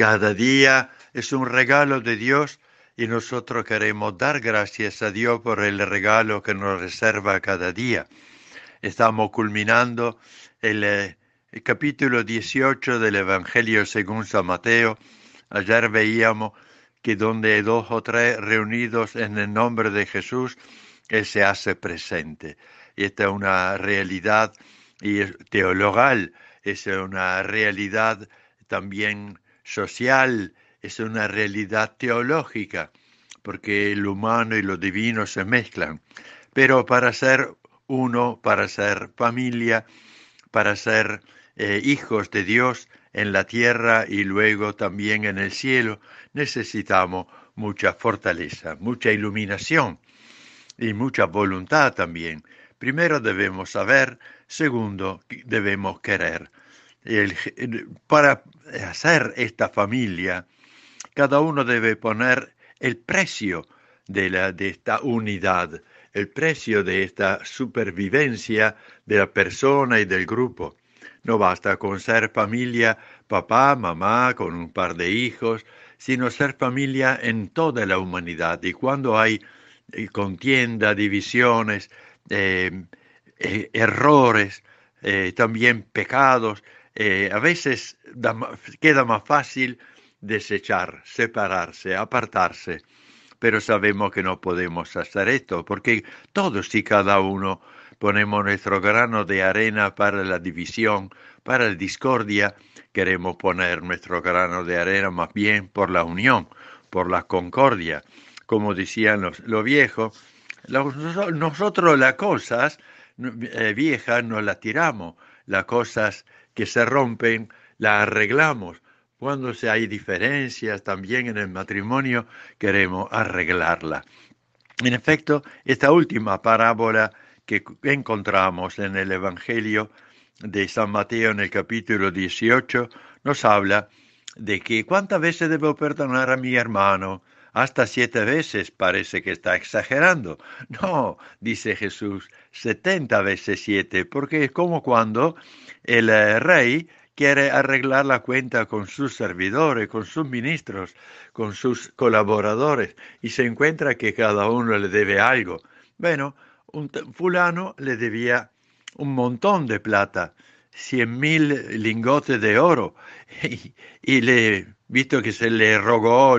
Cada día es un regalo de Dios y nosotros queremos dar gracias a Dios por el regalo que nos reserva cada día. Estamos culminando el, eh, capítulo 18 del Evangelio según San Mateo. Ayer veíamos que donde dos o tres reunidos en el nombre de Jesús, Él se hace presente. Y Esta es una realidad teologal, es una realidad también social, es una realidad teológica, porque lo humano y lo divino se mezclan. Pero para ser uno, para ser familia, para ser eh, hijos de Dios en la tierra y luego también en el cielo, necesitamos mucha fortaleza, mucha iluminación y mucha voluntad también. Primero debemos saber, segundo debemos querer para hacer esta familia, cada uno debe poner el precio de, la, de esta unidad, el precio de esta supervivencia de la persona y del grupo. No basta con ser familia, papá, mamá, con un par de hijos, sino ser familia en toda la humanidad. Y cuando hay eh, contienda, divisiones, eh, eh, errores, también pecados, eh, a veces queda más fácil desechar, separarse, apartarse, pero sabemos que no podemos hacer esto, porque todos y cada uno ponemos nuestro grano de arena para la división, para la discordia, queremos poner nuestro grano de arena más bien por la unión, por la concordia. Como decían los, viejos, nosotros las cosas eh, viejas no las tiramos, las cosas que se rompen, la arreglamos. Cuando se hay diferencias también en el matrimonio, queremos arreglarla. En efecto, esta última parábola que encontramos en el Evangelio de San Mateo en el capítulo 18 nos habla de que cuántas veces debo perdonar a mi hermano hasta siete veces parece que está exagerando. No, dice Jesús, setenta veces siete, porque es como cuando el eh, rey quiere arreglar la cuenta con sus servidores, con sus ministros, con sus colaboradores, y se encuentra que cada uno le debe algo. Bueno, un fulano le debía un montón de plata cien mil lingotes de oro y, le, visto que se le rogó,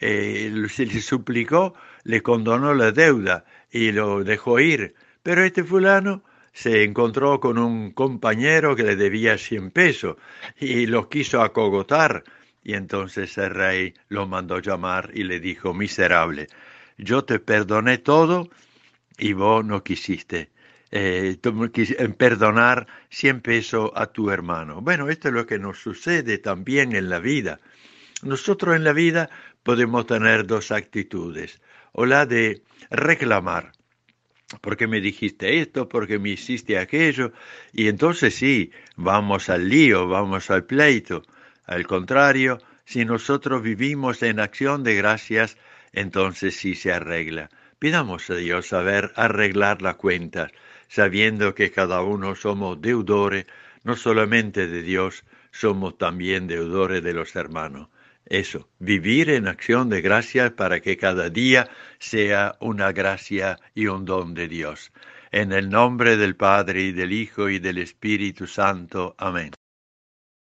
eh, lo, se le suplicó, le condonó la deuda y lo dejó ir. Pero este fulano se encontró con un compañero que le debía cien pesos y lo quiso acogotar. Y entonces el rey lo mandó llamar y le dijo, miserable, yo te perdoné todo y vos no quisiste eh, perdonar siempre eso a tu hermano. Bueno, esto es lo que nos sucede también en la vida. Nosotros en la vida podemos tener dos actitudes, o la de reclamar, porque me dijiste esto, porque me hiciste aquello, y entonces sí, vamos al lío, vamos al pleito. Al contrario, si nosotros vivimos en acción de gracias, entonces sí se arregla. Pidamos a Dios saber arreglar las cuentas, sabiendo que cada uno somos deudores, no solamente de Dios, somos también deudores de los hermanos. Eso, vivir en acción de gracias para que cada día sea una gracia y un don de Dios. En el nombre del Padre y del Hijo y del Espíritu Santo. Amén.